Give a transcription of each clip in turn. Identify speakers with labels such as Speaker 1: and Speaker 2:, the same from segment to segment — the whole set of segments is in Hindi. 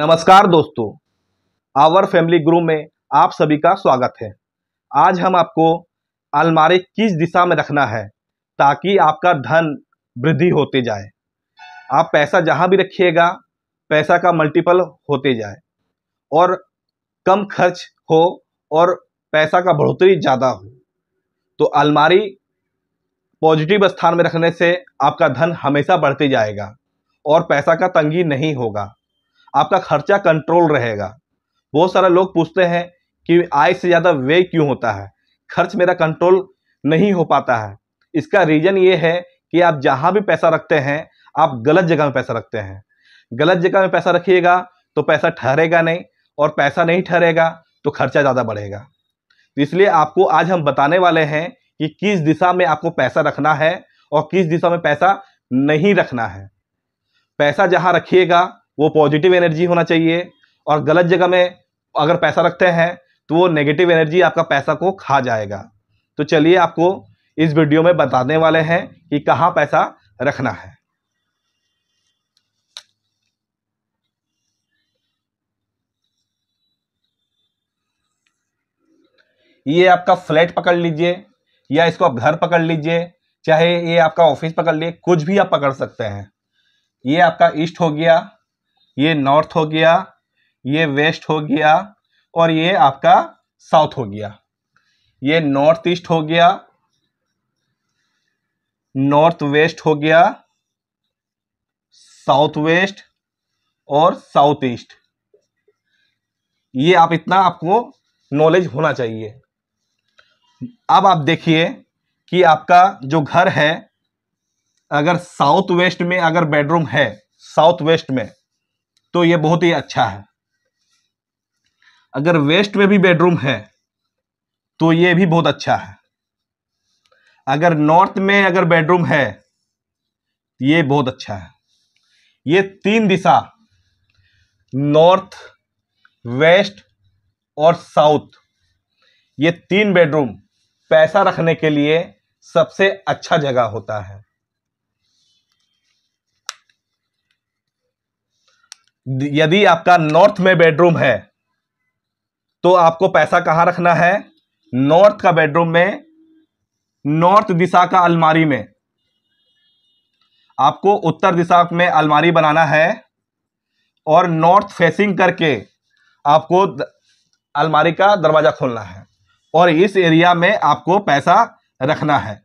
Speaker 1: नमस्कार दोस्तों आवर फैमिली ग्रुप में आप सभी का स्वागत है आज हम आपको अलमारी किस दिशा में रखना है ताकि आपका धन वृद्धि होते जाए आप पैसा जहां भी रखिएगा पैसा का मल्टीपल होते जाए और कम खर्च हो और पैसा का बढ़ोतरी ज़्यादा हो तो अलमारी पॉजिटिव स्थान में रखने से आपका धन हमेशा बढ़ते जाएगा और पैसा का तंगी नहीं होगा आपका खर्चा कंट्रोल रहेगा बहुत सारा लोग पूछते हैं कि आय से ज़्यादा व्यय क्यों होता है खर्च मेरा कंट्रोल नहीं हो पाता है इसका रीज़न ये है कि आप जहाँ भी पैसा रखते हैं आप गलत जगह में पैसा रखते हैं गलत जगह में पैसा रखिएगा तो पैसा ठहरेगा नहीं और पैसा नहीं ठहरेगा तो खर्चा ज़्यादा बढ़ेगा तो इसलिए आपको आज हम बताने वाले हैं कि किस दिशा में आपको पैसा रखना है और किस दिशा में पैसा नहीं रखना है पैसा जहाँ रखिएगा वो पॉजिटिव एनर्जी होना चाहिए और गलत जगह में अगर पैसा रखते हैं तो वो नेगेटिव एनर्जी आपका पैसा को खा जाएगा तो चलिए आपको इस वीडियो में बताने वाले हैं कि कहाँ पैसा रखना है ये आपका फ्लैट पकड़ लीजिए या इसको आप घर पकड़ लीजिए चाहे ये आपका ऑफिस पकड़ लिए कुछ भी आप पकड़ सकते हैं ये आपका ईस्ट हो गया ये नॉर्थ हो गया ये वेस्ट हो गया और ये आपका साउथ हो गया ये नॉर्थ ईस्ट हो गया नॉर्थ वेस्ट हो गया साउथ वेस्ट और साउथ ईस्ट ये आप इतना आपको नॉलेज होना चाहिए अब आप देखिए कि आपका जो घर है अगर साउथ वेस्ट में अगर बेडरूम है साउथ वेस्ट में तो ये बहुत ही अच्छा है अगर वेस्ट में भी बेडरूम है तो ये भी बहुत अच्छा है अगर नॉर्थ में अगर बेडरूम है ये बहुत अच्छा है ये तीन दिशा नॉर्थ वेस्ट और साउथ ये तीन बेडरूम पैसा रखने के लिए सबसे अच्छा जगह होता है यदि आपका नॉर्थ में बेडरूम है तो आपको पैसा कहाँ रखना है नॉर्थ का बेडरूम में नॉर्थ दिशा का अलमारी में आपको उत्तर दिशा में अलमारी बनाना है और नॉर्थ फेसिंग करके आपको अलमारी का दरवाज़ा खोलना है और इस एरिया में आपको पैसा रखना है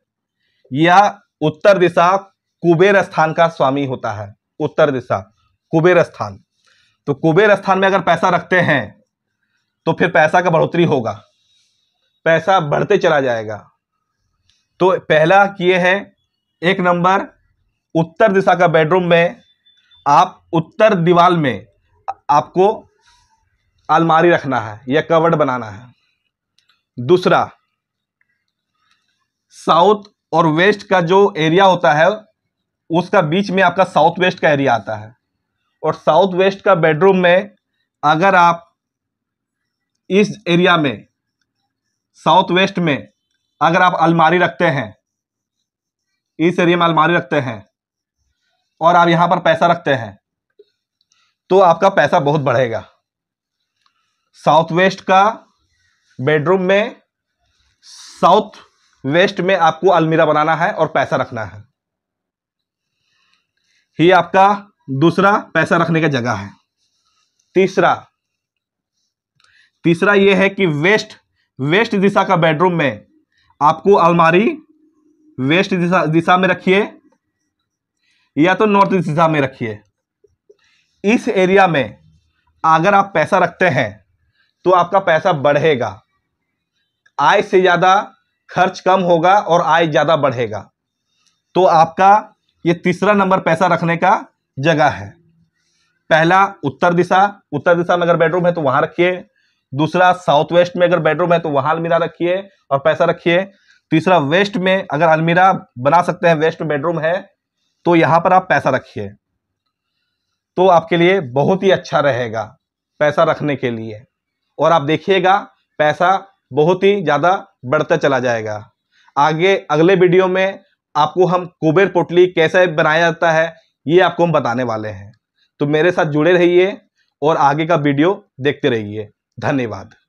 Speaker 1: यह उत्तर दिशा कुबेर स्थान का स्वामी होता है उत्तर दिशा कुबेर स्थान तो कुबेर स्थान में अगर पैसा रखते हैं तो फिर पैसा का बढ़ोतरी होगा पैसा बढ़ते चला जाएगा तो पहला किए हैं एक नंबर उत्तर दिशा का बेडरूम में आप उत्तर दीवार में आपको अलमारी रखना है या कवर्ड बनाना है दूसरा साउथ और वेस्ट का जो एरिया होता है उसका बीच में आपका साउथ वेस्ट का एरिया आता है और साउथ वेस्ट का बेडरूम में अगर आप इस एरिया में साउथ वेस्ट में अगर आप अलमारी रखते हैं इस एरिया में अलमारी रखते हैं और आप यहां पर पैसा रखते हैं तो आपका पैसा बहुत बढ़ेगा साउथ वेस्ट का बेडरूम में साउथ वेस्ट में आपको अलमीरा बनाना है और पैसा रखना है ही आपका दूसरा पैसा रखने का जगह है तीसरा तीसरा यह है कि वेस्ट वेस्ट दिशा का बेडरूम में आपको अलमारी वेस्ट दिशा दिशा में रखिए या तो नॉर्थ दिशा में रखिए इस एरिया में अगर आप पैसा रखते हैं तो आपका पैसा बढ़ेगा आय से ज़्यादा खर्च कम होगा और आय ज़्यादा बढ़ेगा तो आपका ये तीसरा नंबर पैसा रखने का जगह है पहला उत्तर दिशा उत्तर दिशा में अगर बेडरूम है तो वहां रखिए दूसरा साउथ वेस्ट में अगर बेडरूम है तो वहां अलमीरा रखिए और पैसा रखिए तीसरा वेस्ट में अगर अलमीरा बना सकते हैं वेस्ट में बेडरूम है तो यहां पर आप पैसा रखिए तो आपके लिए बहुत ही अच्छा रहेगा पैसा रखने के लिए और आप देखिएगा पैसा बहुत ही ज़्यादा बढ़ता चला जाएगा आगे अगले वीडियो में आपको हम कुबेर पोटली कैसे बनाया जाता है ये आपको हम बताने वाले हैं तो मेरे साथ जुड़े रहिए और आगे का वीडियो देखते रहिए धन्यवाद